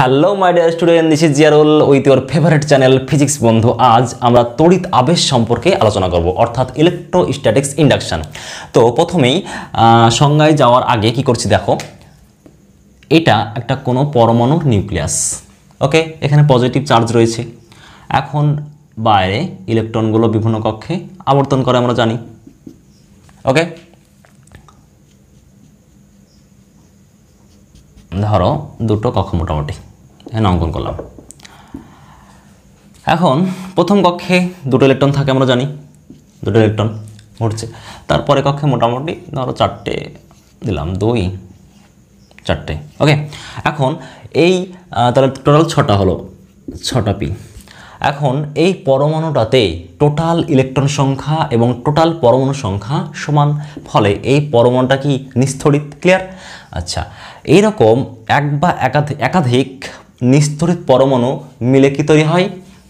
hello my dear student this is Jiarul with your favourite channel physics বন্ধু আজ আমরা তড়িৎ আবেশ সম্পর্কে আলোচনা করব অর্থাৎ ইলেকট্রোস্ট্যাটিক্স ইন্ডাকশান তো প্রথমেই সংজ্ঞায় যাওয়ার আগে কি করছি দেখো এটা একটা কোনো পরমাণুর নিউক্লিয়াস ওকে এখানে পজিটিভ চার্জ রয়েছে এখন বাইরে ইলেকট্রনগুলো বিভিন্ন কক্ষে আবর্তন করে আমরা জানি ওকে ধরো দুটো কক্ষ মোটামুটি এখানে অঙ্কন করলাম এখন প্রথম কক্ষে দুটো ইলেকট্রন থাকে আমরা জানি দুটো ইলেকট্রন ঘুরছে তারপরে কক্ষে মোটামুটি ধরো চারটে দিলাম দুই চারটে ওকে এখন এই তাহলে টোটাল ছটা হলো ছটা পি এখন এই পরমাণুটাতে টোটাল ইলেকট্রন সংখ্যা এবং টোটাল পরমাণু সংখ্যা সমান ফলে এই পরমাণুটা কি নিস্থরিত ক্লিয়ার আচ্ছা এইরকম এক বা একাধিক একাধিক নিস্তরিত পরমাণু মিলে কি তৈরি হয়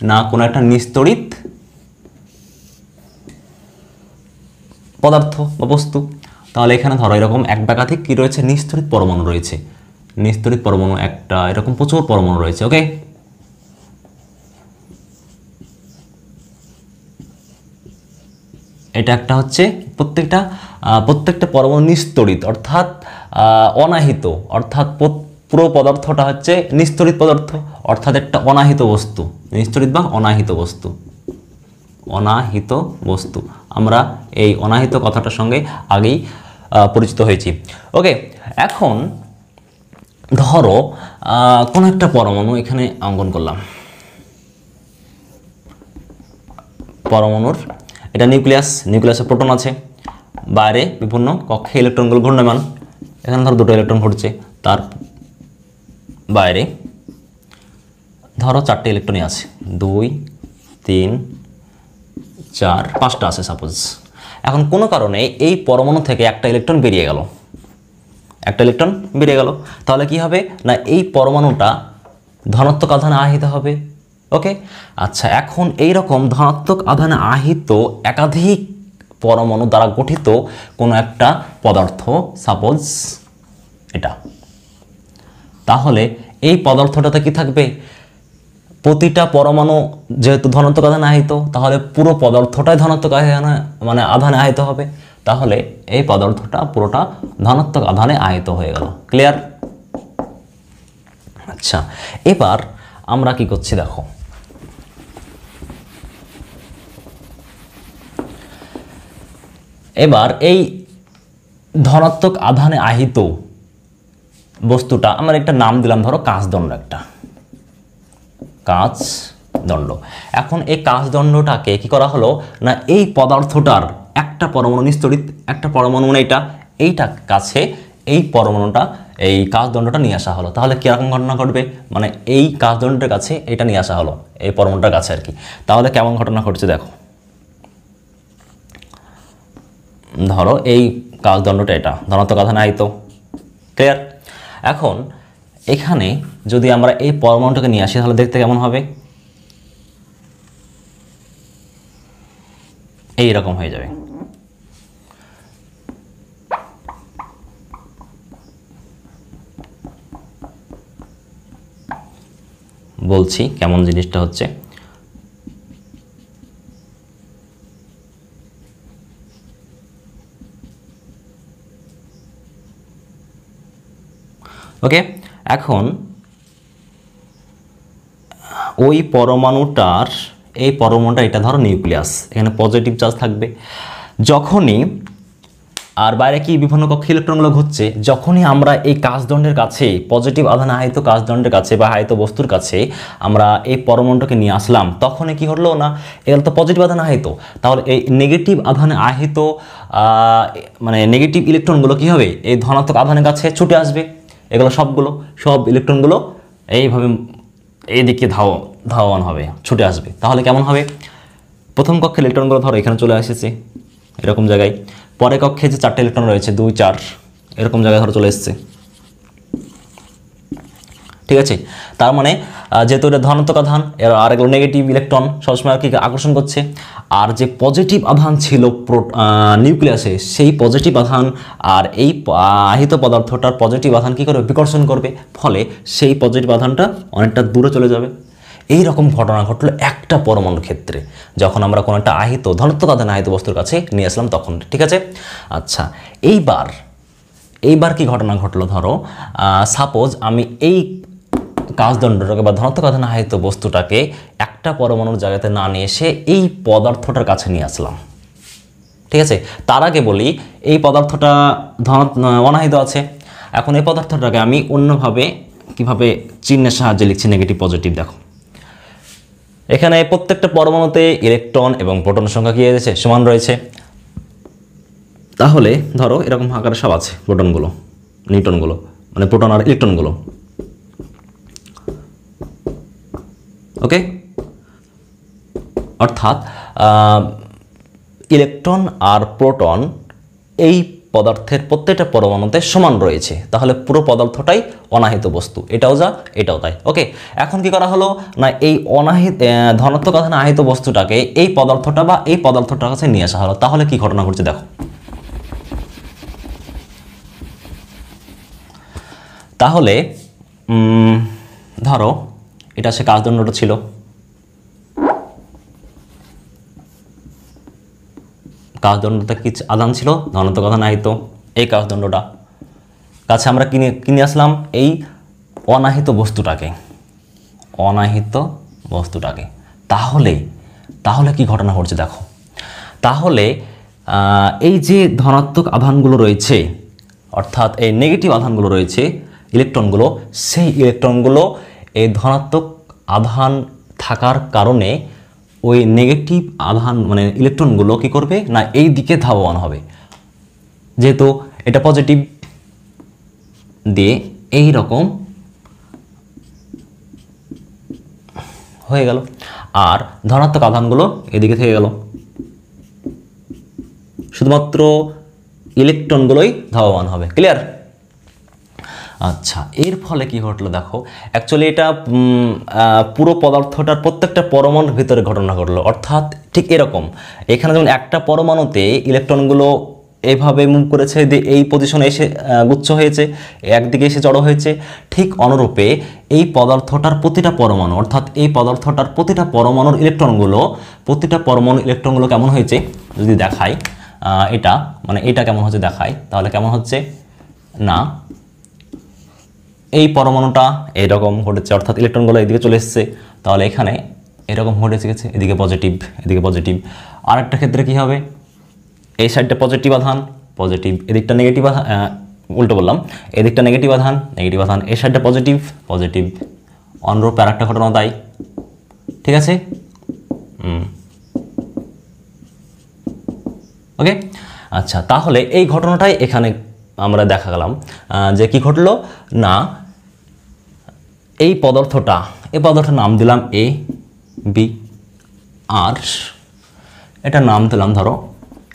না কোনো একটা নিস্তরিত পদার্থ বা বস্তু তাহলে এখানে ধরো এরকম এক ব্যাকাধিক কী রয়েছে নিস্তরিত পরমাণু রয়েছে নিস্তরিত পরমাণু একটা এরকম প্রচুর পরমাণু রয়েছে ওকে এটা একটা হচ্ছে প্রত্যেকটা প্রত্যেকটা পরমাণু নিস্তরিত অর্থাৎ অনাহিত অর্থাৎ পুরো পদার্থটা হচ্ছে নিস্তরিত পদার্থ অর্থাৎ একটা অনাহিত বস্তু নিস্তরিত বা অনাহিত বস্তু অনাহিত বস্তু আমরা এই অনাহিত কথাটার সঙ্গে আগেই পরিচিত হয়েছি ওকে এখন ধরো কোনো একটা পরমাণু এখানে অঙ্কন করলাম পরমাণুর এটা নিউক্লিয়াস নিউক্লিয়াসে প্রোটন আছে বাইরে বিভিন্ন কক্ষে ইলেকট্রনগুলো ঘূর্ণমান এখানে ধরো দুটো ইলেকট্রন ঘটছে তার বাইরে ধরো চারটে ইলেকট্রনই আছে দুই তিন চার পাঁচটা আছে সাপোজ এখন কোনো কারণে এই পরমাণু থেকে একটা ইলেকট্রন বেরিয়ে গেল একটা ইলেকট্রন বেরিয়ে গেল তাহলে কি হবে না এই পরমাণুটা ধনাত্মক আধানে আহিত হবে ওকে আচ্ছা এখন এই রকম ধনাত্মক আধানে আহিত একাধিক পরমাণু দ্বারা গঠিত কোনো একটা পদার্থ সাপোজ এটা তাহলে এই পদার্থটাতে কি থাকবে প্রতিটা পরমাণু যেহেতু ধনাত্মক আধানে আহিত তাহলে পুরো পদার্থটাই ধনাত্মক আধানে মানে আধানে আহিত হবে তাহলে এই পদার্থটা পুরোটা ধনাত্মক আধানে আহিত হয়ে গেল ক্লিয়ার আচ্ছা এবার আমরা কি করছি দেখো এবার এই ধনাত্মক আধানে আহিত বস্তুটা আমার একটা নাম দিলাম ধরো কাঁচদণ্ড একটা কাঁচ দণ্ড এখন এই কাঁচদণ্ডটাকে কি করা হলো না এই পদার্থটার একটা পরমাণু নিস্তরিত একটা পরমাণু মানে এটা এইটা কাছে এই পরমাণুটা এই কাঁচদণ্ডটা নিয়ে আসা হলো তাহলে কীরকম ঘটনা ঘটবে মানে এই কাঁচদণ্ডের কাছে এটা নিয়ে আসা হলো এই পরমাণুটার কাছে আর কি তাহলে কেমন ঘটনা ঘটছে দেখো ধরো এই কাঁচদণ্ডটা এটা ধনাত্মক নাই তো ক্লিয়ার এখন এখানে যদি আমরা এই পরমাণুটাকে নিয়ে আসি তাহলে দেখতে কেমন হবে এই রকম হয়ে যাবে বলছি কেমন জিনিসটা হচ্ছে ওকে এখন ওই পরমাণুটার এই পরমাণুটা এটা ধরো নিউক্লিয়াস এখানে পজিটিভ চার্জ থাকবে যখনই আর বাইরে কি বিভিন্ন কক্ষে ইলেকট্রনগুলো ঘুরছে যখনই আমরা এই কাজদণ্ডের কাছে পজিটিভ আধান আয়িত কাজদণ্ডের কাছে বা আয়িত বস্তুর কাছে আমরা এই পরমাণুটাকে নিয়ে আসলাম তখনই কি হলো না এগুলো তো পজিটিভ আধান আহিত তাহলে এই নেগেটিভ আধানে আহিত মানে নেগেটিভ ইলেকট্রনগুলো কী হবে এই ধনাত্মক আধানের কাছে ছুটে আসবে এগুলো সবগুলো সব ইলেকট্রনগুলো এইভাবে এইদিকে ধাও ধাওয়ান হবে ছুটে আসবে তাহলে কেমন হবে প্রথম কক্ষে ইলেকট্রনগুলো ধরো এখানে চলে এসেছে এরকম জায়গায় পরে কক্ষে যে চারটে ইলেকট্রন রয়েছে দুই চার এরকম জায়গায় ধরো চলে এসছে ঠিক আছে তার মানে যেহেতু এটা ধনাত্মক আধান এর এগুলো নেগেটিভ ইলেকট্রন সবসময় আর কি আকর্ষণ করছে আর যে পজিটিভ আধান ছিল নিউক্লিয়াসে সেই পজিটিভ আধান আর এই আহিত পদার্থটার পজিটিভ আধান কী করবে বিকর্ষণ করবে ফলে সেই পজিটিভ আধানটা অনেকটা দূরে চলে যাবে এই রকম ঘটনা ঘটলো একটা পরমাণুর ক্ষেত্রে যখন আমরা কোনো একটা আহিত ধনাত্মক আধান আহিত বস্তুর কাছে নিয়ে আসলাম তখন ঠিক আছে আচ্ছা এইবার এইবার কি ঘটনা ঘটলো ধরো সাপোজ আমি এই কাজদণ্ডটাকে বা আহিত বস্তুটাকে একটা পরমাণুর জায়গাতে না নিয়ে এসে এই পদার্থটার কাছে নিয়ে আসলাম ঠিক আছে তার আগে বলি এই পদার্থটা ধন অনাহিত আছে এখন এই পদার্থটাকে আমি অন্যভাবে কিভাবে চিহ্নের সাহায্যে লিখছি নেগেটিভ পজিটিভ দেখো এখানে প্রত্যেকটা পরমাণুতে ইলেকট্রন এবং প্রোটনের সংখ্যা কী রয়েছে সমান রয়েছে তাহলে ধরো এরকম আকারে সব আছে প্রোটনগুলো নিউটনগুলো মানে প্রোটন আর ইলেকট্রনগুলো ওকে অর্থাৎ ইলেকট্রন আর প্রোটন এই পদার্থের প্রত্যেকটা পরমাণুতে সমান রয়েছে তাহলে পুরো পদার্থটাই অনাহিত বস্তু এটাও যা এটাও তাই ওকে এখন কি করা হলো না এই অনাহিত ধনাত্মক অথবা আহিত বস্তুটাকে এই পদার্থটা বা এই পদার্থটার কাছে নিয়ে আসা হলো তাহলে কি ঘটনা ঘটছে দেখো তাহলে ধরো এটা সে কাজদণ্ডটা ছিল কাজদণ্ডটা কি আদান ছিল ধনাত্মক কথা আহিত এই কাজদণ্ডটা কাছে আমরা কিনে কিনে আসলাম এই অনাহিত বস্তুটাকে অনাহিত বস্তুটাকে তাহলে তাহলে কি ঘটনা ঘটছে দেখো তাহলে এই যে ধনাত্মক আধানগুলো রয়েছে অর্থাৎ এই নেগেটিভ আধানগুলো রয়েছে ইলেকট্রনগুলো সেই ইলেকট্রনগুলো এই ধনাত্মক আধান থাকার কারণে ওই নেগেটিভ আধান মানে ইলেকট্রনগুলো কী করবে না এই দিকে ধাবমান হবে যেহেতু এটা পজিটিভ দিয়ে এই রকম হয়ে গেল আর ধনাত্মক আধানগুলো এদিকে থেকে গেল শুধুমাত্র ইলেকট্রনগুলোই ধাবমান হবে ক্লিয়ার আচ্ছা এর ফলে কি ঘটলো দেখো অ্যাকচুয়ালি এটা পুরো পদার্থটার প্রত্যেকটা পরমাণুর ভিতরে ঘটনা ঘটলো অর্থাৎ ঠিক এরকম এখানে যেমন একটা পরমাণুতে ইলেকট্রনগুলো এভাবে মুভ করেছে যে এই পজিশনে এসে গুচ্ছ হয়েছে একদিকে এসে জড়ো হয়েছে ঠিক অনুরূপে এই পদার্থটার প্রতিটা পরমাণু অর্থাৎ এই পদার্থটার প্রতিটা পরমাণুর ইলেকট্রনগুলো প্রতিটা পরমাণু ইলেকট্রনগুলো কেমন হয়েছে যদি দেখায় এটা মানে এটা কেমন হচ্ছে দেখায় তাহলে কেমন হচ্ছে না এই পরমাণুটা এরকম ঘটেছে অর্থাৎ ইলেকট্রনগুলো এদিকে চলে এসছে তাহলে এখানে এরকম ঘটেছে গেছে এদিকে পজিটিভ এদিকে পজিটিভ আর একটা ক্ষেত্রে কী হবে এই সাইডটা পজিটিভ আধান পজিটিভ এদিকটা নেগেটিভ আধান উল্টো বললাম এদিকটা নেগেটিভ আধান নেগেটিভ আধান এই সাইডটা পজিটিভ পজিটিভ অনুরূপ আর একটা ঘটনা তাই ঠিক আছে ওকে আচ্ছা তাহলে এই ঘটনাটাই এখানে আমরা দেখা গেলাম যে কি ঘটলো না এই পদার্থটা এই পদার্থের নাম দিলাম এ বি আর এটা নাম দিলাম ধরো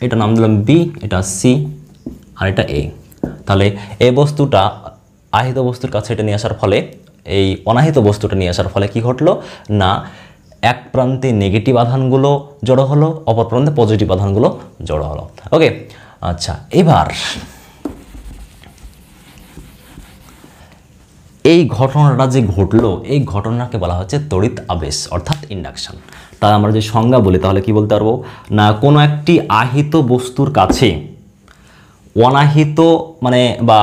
এটা নাম দিলাম বি এটা সি আর এটা এ তাহলে এ বস্তুটা আহিত বস্তুর কাছে এটা নিয়ে আসার ফলে এই অনাহিত বস্তুটা নিয়ে আসার ফলে কি ঘটলো না এক প্রান্তে নেগেটিভ আধানগুলো জড়ো হলো অপর প্রান্তে পজিটিভ আধানগুলো জড়ো হলো ওকে আচ্ছা এবার এই ঘটনাটা যে ঘটলো এই ঘটনাকে বলা হচ্ছে তড়িৎ আবেশ অর্থাৎ ইন্ডাকশান তাই আমরা যে সংজ্ঞা বলি তাহলে কি বলতে পারবো না কোনো একটি আহিত বস্তুর কাছে অনাহিত মানে বা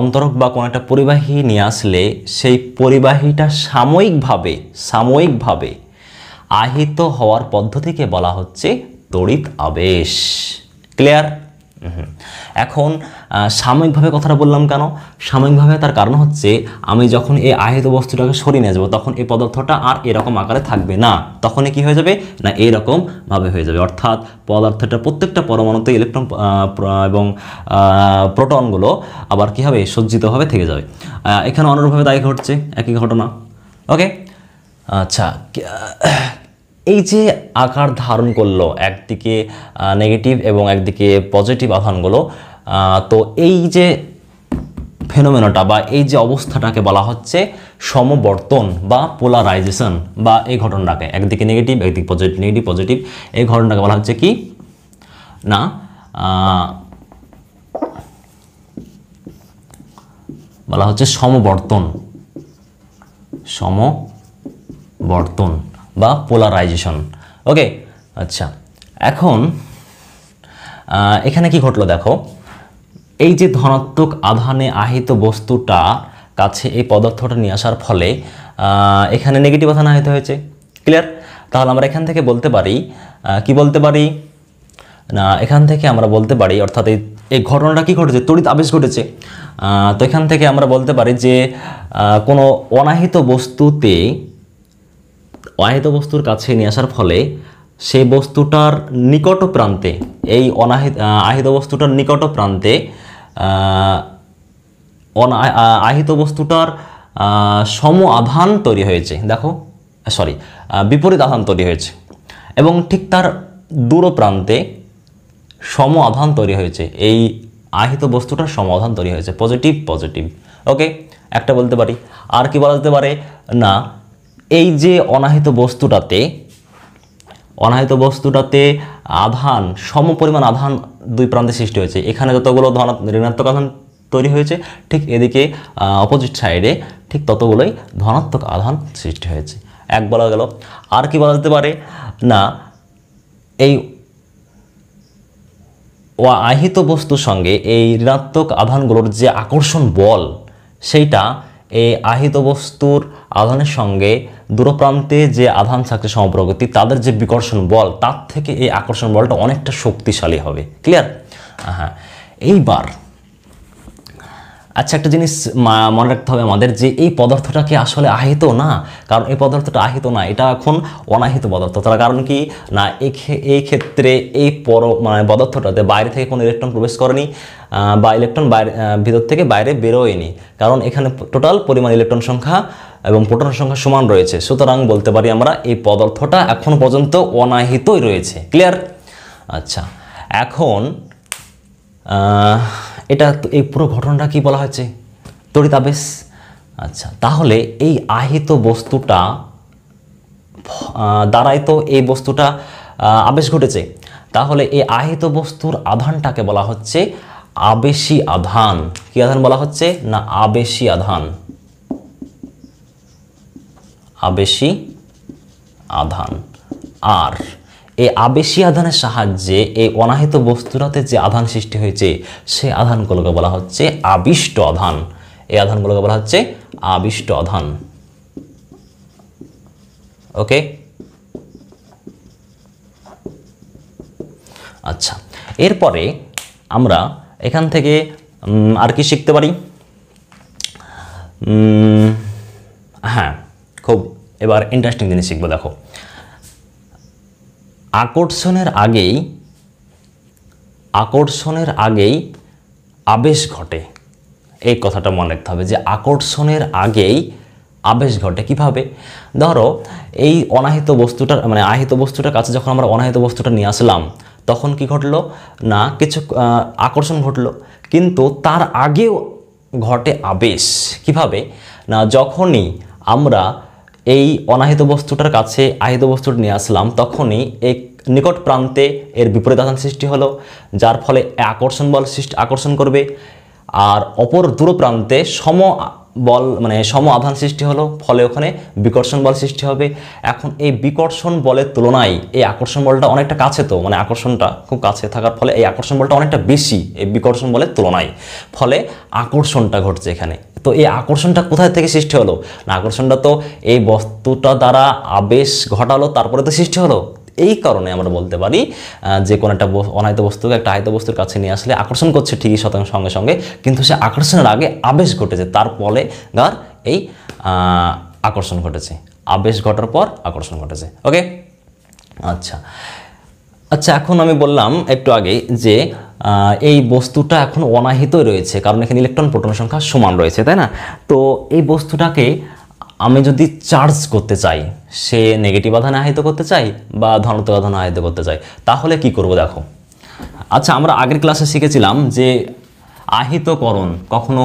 অন্তরক বা কোনো একটা পরিবাহী নিয়ে আসলে সেই পরিবাহীটা সাময়িকভাবে সাময়িকভাবে আহিত হওয়ার পদ্ধতিকে বলা হচ্ছে তড়িৎ আবেশ ক্লিয়ার এখন সাময়িকভাবে কথাটা বললাম কেন সাময়িকভাবে তার কারণ হচ্ছে আমি যখন এই আহিত বস্তুটাকে সরিয়ে নিয়ে যাবো তখন এই পদার্থটা আর এরকম আকারে থাকবে না তখন কি হয়ে যাবে না এরকমভাবে হয়ে যাবে অর্থাৎ পদার্থটা প্রত্যেকটা পরমাণুতে ইলেকট্রন এবং প্রোটনগুলো আবার কি হবে সজ্জিতভাবে থেকে যাবে এখানে অনুরূপভাবে দায়ী ঘটছে একই ঘটনা ওকে আচ্ছা এই যে আকার ধারণ করলো একদিকে নেগেটিভ এবং একদিকে পজিটিভ আধানগুলো তো এই যে ফেনোমেনোটা বা এই যে অবস্থাটাকে বলা হচ্ছে সমবর্তন বা পোলারাইজেশন বা এই ঘটনাটাকে একদিকে নেগেটিভ একদিকে পজিটিভ নেগেটিভ পজিটিভ এই ঘটনাটাকে বলা হচ্ছে কি না বলা হচ্ছে সমবর্তন সমবর্তন বা পোলারাইজেশন ওকে আচ্ছা এখন এখানে কি ঘটলো দেখো এই যে ধনাত্মক আধানে আহিত বস্তুটা কাছে এই পদার্থটা নিয়ে আসার ফলে এখানে নেগেটিভ আধান আহিত হয়েছে ক্লিয়ার তাহলে আমরা এখান থেকে বলতে পারি কি বলতে পারি না এখান থেকে আমরা বলতে পারি অর্থাৎ এই এই ঘটনাটা কী ঘটেছে তড়িৎ আবেশ ঘটেছে তো এখান থেকে আমরা বলতে পারি যে কোনো অনাহিত বস্তুতে অনাহিত বস্তুর কাছে নিয়ে আসার ফলে সেই বস্তুটার নিকট প্রান্তে এই অনাহিত আহিত বস্তুটার নিকট প্রান্তে আহিত বস্তুটার সম আধান তৈরি হয়েছে দেখো সরি বিপরীত আধান তৈরি হয়েছে এবং ঠিক তার দূর প্রান্তে সম আধান তৈরি হয়েছে এই আহিত বস্তুটার সমাধান তৈরি হয়েছে পজিটিভ পজিটিভ ওকে একটা বলতে পারি আর কি বলা যেতে পারে না এই যে অনাহিত বস্তুটাতে অনাহিত বস্তুটাতে আধান সম পরিমাণ আধান দুই প্রান্তে সৃষ্টি হয়েছে এখানে যতগুলো ঋণাত্মক আধান তৈরি হয়েছে ঠিক এদিকে অপোজিট সাইডে ঠিক ততগুলোই ধনাত্মক আধান সৃষ্টি হয়েছে এক বলা গেল আর কি বলা যেতে পারে না এই আহিত বস্তুর সঙ্গে এই ঋণাত্মক আধানগুলোর যে আকর্ষণ বল সেইটা এই আহিত বস্তুর আধানের সঙ্গে দূরপ্রান্তে যে আধান থাকছে সমপ্রগতি তাদের যে বিকর্ষণ বল তার থেকে এই আকর্ষণ বলটা অনেকটা শক্তিশালী হবে ক্লিয়ার হ্যাঁ এইবার আচ্ছা একটা জিনিস মনে রাখতে হবে আমাদের যে এই পদার্থটাকে আসলে আহিত না কারণ এই পদার্থটা আহিত না এটা এখন অনাহিত পদার্থ তার কারণ কি না এই ক্ষেত্রে এই পর মানে পদার্থটাতে বাইরে থেকে কোনো ইলেকট্রন প্রবেশ করেনি বা ইলেকট্রন বাইরে ভিতর থেকে বাইরে বেরোয়নি কারণ এখানে টোটাল পরিমাণ ইলেকট্রন সংখ্যা এবং প্রোটন সংখ্যা সমান রয়েছে সুতরাং বলতে পারি আমরা এই পদার্থটা এখন পর্যন্ত অনাহিতই রয়েছে ক্লিয়ার আচ্ছা এখন এটা এই পুরো ঘটনাটা কি বলা হয়েছে আবেশ আচ্ছা তাহলে এই আহিত বস্তুটা দ্বারাই তো এই বস্তুটা আবেশ ঘটেছে তাহলে এই আহিত বস্তুর আধানটাকে বলা হচ্ছে আবেশী আধান কি আধান বলা হচ্ছে না আবেশী আধান আবেশী আধান আর এই আবেশি আধানের সাহায্যে এই অনাহিত বস্তুটাতে যে আধান সৃষ্টি হয়েছে সে আধানগুলোকে বলা হচ্ছে আবিষ্ট আধান এই আধানগুলোকে বলা হচ্ছে আবিষ্ট আধান ওকে আচ্ছা এরপরে আমরা এখান থেকে আর কি শিখতে পারি হ্যাঁ খুব এবার ইন্টারেস্টিং জিনিস শিখবো দেখো আকর্ষণের আগেই আকর্ষণের আগেই আবেশ ঘটে এই কথাটা মনে রাখতে হবে যে আকর্ষণের আগেই আবেশ ঘটে কিভাবে ধরো এই অনাহিত বস্তুটার মানে আহিত বস্তুটার কাছে যখন আমরা অনাহিত বস্তুটা নিয়ে আসলাম তখন কি ঘটলো না কিছু আকর্ষণ ঘটলো কিন্তু তার আগেও ঘটে আবেশ কিভাবে না যখনই আমরা এই অনাহিত বস্তুটার কাছে আহিত বস্তুটা নিয়ে আসলাম তখনই এক নিকট প্রান্তে এর বিপরীত আধান সৃষ্টি হলো যার ফলে আকর্ষণ বল সৃষ্টি আকর্ষণ করবে আর অপর দূর প্রান্তে সম বল মানে সম আধান সৃষ্টি হলো ফলে ওখানে বিকর্ষণ বল সৃষ্টি হবে এখন এই বিকর্ষণ বলের তুলনায় এই আকর্ষণ বলটা অনেকটা কাছে তো মানে আকর্ষণটা খুব কাছে থাকার ফলে এই আকর্ষণ বলটা অনেকটা বেশি এই বিকর্ষণ বলের তুলনায় ফলে আকর্ষণটা ঘটছে এখানে তো এই আকর্ষণটা কোথায় থেকে সৃষ্টি হলো না আকর্ষণটা তো এই বস্তুটা দ্বারা আবেশ ঘটালো তারপরে তো সৃষ্টি হলো এই কারণে আমরা বলতে পারি যে কোনো একটা অনায়িত বস্তুকে একটা আয়ত বস্তুর কাছে নিয়ে আসলে আকর্ষণ করছে ঠিকই শতাংশ সঙ্গে সঙ্গে কিন্তু সে আকর্ষণের আগে আবেশ ঘটেছে তার ফলে তার এই আকর্ষণ ঘটেছে আবেশ ঘটার পর আকর্ষণ ঘটেছে ওকে আচ্ছা আচ্ছা এখন আমি বললাম একটু আগে যে এই বস্তুটা এখন অনাহিত রয়েছে কারণ এখানে ইলেকট্রন প্রোটন সংখ্যা সমান রয়েছে তাই না তো এই বস্তুটাকে আমি যদি চার্জ করতে চাই সে নেগেটিভ আধানে আহিত করতে চাই বা ধনাত্মক আধানে আহিত করতে চাই তাহলে কি করব দেখো আচ্ছা আমরা আগের ক্লাসে শিখেছিলাম যে আহিতকরণ কখনো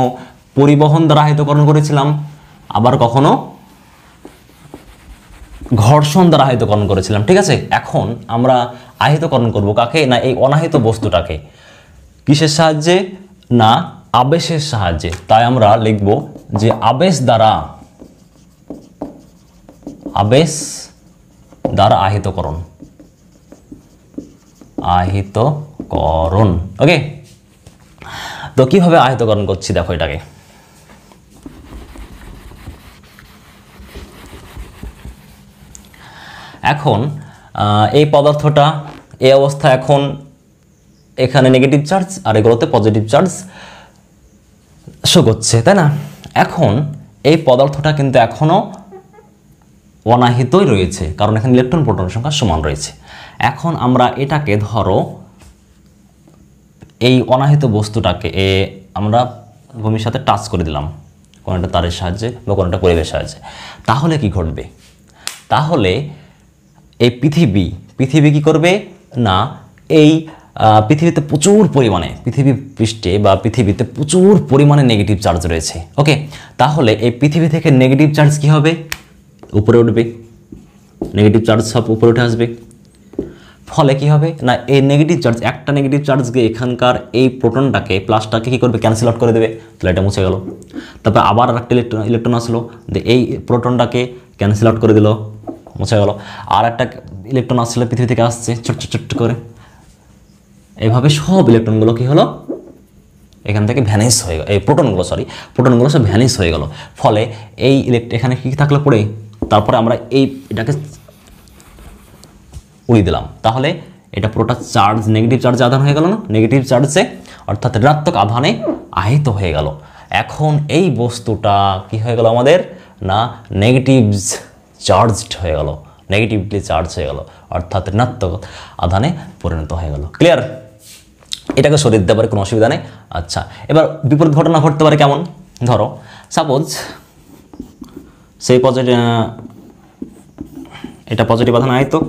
পরিবহন দ্বারা আহিতকরণ করেছিলাম আবার কখনো ঘর্ষণ দ্বারা আহিতকরণ করেছিলাম ঠিক আছে এখন আমরা আহিতকরণ করব কাকে না এই অনাহিত বস্তুটাকে কিসের সাহায্যে না আবেশের সাহায্যে তাই আমরা লিখব যে আবেশ দ্বারা আবেশ দ্বারা আহিতকরণ আহিতকরণ ওকে তো কীভাবে আহিতকরণ করছি দেখো এটাকে এখন এই পদার্থটা এই অবস্থা এখন এখানে নেগেটিভ চার্জ আর এগুলোতে পজিটিভ চার্জ শো করছে তাই না এখন এই পদার্থটা কিন্তু এখনও অনাহিতই রয়েছে কারণ এখানে ইলেকট্রন প্রোটনের সংখ্যা সমান রয়েছে এখন আমরা এটাকে ধরো এই অনাহিত বস্তুটাকে এ আমরা ভূমির সাথে টাচ করে দিলাম কোনোটা তারের সাহায্যে বা কোনো একটা পরিবেশের সাহায্যে তাহলে কি ঘটবে তাহলে এই পৃথিবী পৃথিবী কি করবে না এই পৃথিবীতে প্রচুর পরিমাণে পৃথিবী পৃষ্ঠে বা পৃথিবীতে প্রচুর পরিমাণে নেগেটিভ চার্জ রয়েছে ওকে তাহলে এই পৃথিবী থেকে নেগেটিভ চার্জ কি হবে উপরে উঠবে নেগেটিভ চার্জ সব উপরে উঠে আসবে ফলে কি হবে না এই নেগেটিভ চার্জ একটা নেগেটিভ চার্জ গিয়ে এখানকার এই প্রোটনটাকে প্লাসটাকে কী করবে ক্যান্সেল আউট করে দেবে তাহলে এটা মুছে গেল তারপর আবার একটা ইলেকট্রন ইলেকট্রন আসলো এই প্রোটনটাকে ক্যান্সেল আউট করে দিল মুছে গেল আর একটা ইলেকট্রন আসলে পৃথিবী থেকে আসছে ছোট ছোট করে এভাবে সব ইলেকট্রনগুলো কী হলো এখান থেকে ভ্যানিস হয়ে গেল এই প্রোটনগুলো সরি প্রোটনগুলো সব ভ্যানিস হয়ে গেল ফলে এই ইলেকট্রন এখানে কী থাকলো পড়ে তারপরে আমরা এই এটাকে উড়িয়ে দিলাম তাহলে এটা পুরোটা চার্জ নেগেটিভ চার্জে আধান হয়ে গেল না নেগেটিভ চার্জে অর্থাৎ ঋণাত্মক আধানে আহিত হয়ে গেল এখন এই বস্তুটা কি হয়ে গেল আমাদের না নেগেটিভস চার্জড হয়ে গেল নেগেটিভলি চার্জ হয়ে গেল অর্থাৎ ঋণাত্মক আধানে পরিণত হয়ে গেল ক্লিয়ার এটাকে সরিয়ে দিতে পারে কোনো অসুবিধা নেই আচ্ছা এবার বিপরীত ঘটনা ঘটতে পারে কেমন ধরো সাপোজ সেই পজিটিভ এটা পজিটিভ আধান আয়তক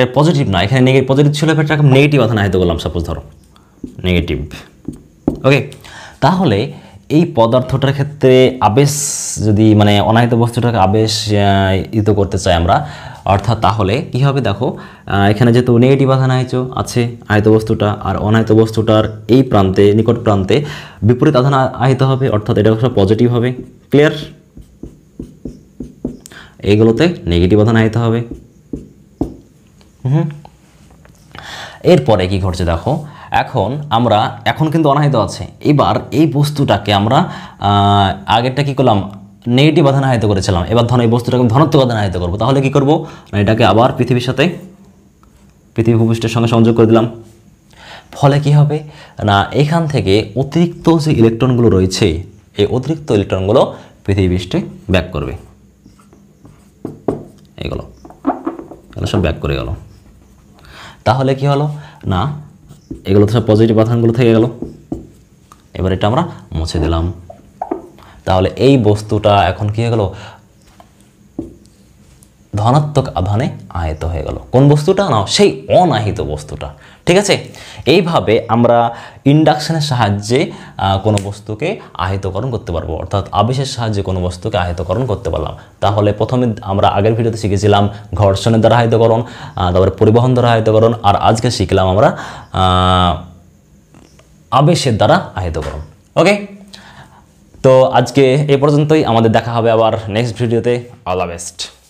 এর পজিটিভ না এখানে নেগেটিভ পজিটিভ ছিল এটাকে নেগেটিভ আধান আয়ত করলাম সাপোজ ধরো নেগেটিভ ওকে তাহলে এই পদার্থটার ক্ষেত্রে আবেশ যদি মানে অনাহিত বস্তুটাকে আবেশ ইত করতে চাই আমরা অর্থাৎ তাহলে কি হবে দেখো এখানে যেহেতু নেগেটিভ আধান আয়চ আছে আহিত বস্তুটা আর অনাহিত বস্তুটার এই প্রান্তে নিকট প্রান্তে বিপরীত আধান আহিত হবে অর্থাৎ এটা পজিটিভ হবে ক্লিয়ার এইগুলোতে নেগেটিভ আধান আইতে হবে হুম এরপরে কি ঘটছে দেখো এখন আমরা এখন কিন্তু অনাহিত আছে এবার এই বস্তুটাকে আমরা আগেরটা কি করলাম নেগেটিভ আধান আহিত করেছিলাম এবার ধরো এই বস্তুটাকে ধনাত্মক আধান আহিত করবো তাহলে কি করবো মানে এটাকে আবার পৃথিবীর সাথে পৃথিবী ভূপৃষ্ঠের সঙ্গে সংযোগ করে দিলাম ফলে কি হবে না এখান থেকে অতিরিক্ত যে ইলেকট্রনগুলো রয়েছে এই অতিরিক্ত ইলেকট্রনগুলো পৃথিবীষ্টে ব্যাক করবে এগুলো এগুলো সব ব্যাক করে গেল তাহলে কি হলো না এগুলো তো সব পজিটিভ আধানগুলো থেকে গেল এবার এটা আমরা মুছে দিলাম তাহলে এই বস্তুটা এখন কি হয়ে গেল ধনাত্মক আধানে আহিত হয়ে গেল কোন বস্তুটা না সেই অনাহিত বস্তুটা ঠিক আছে এইভাবে আমরা ইন্ডাকশানের সাহায্যে কোনো বস্তুকে আহিতকরণ করতে পারবো অর্থাৎ আবেশের সাহায্যে কোনো বস্তুকে আহিতকরণ করতে পারলাম তাহলে প্রথমে আমরা আগের ভিডিওতে শিখেছিলাম ঘর্ষণের দ্বারা আহিতকরণ তারপরে পরিবহন দ্বারা আহিতকরণ আর আজকে শিখলাম আমরা আবেশের দ্বারা আহিতকরণ ওকে তো আজকে এ পর্যন্তই আমাদের দেখা হবে আবার নেক্সট ভিডিওতে অল দ্য বেস্ট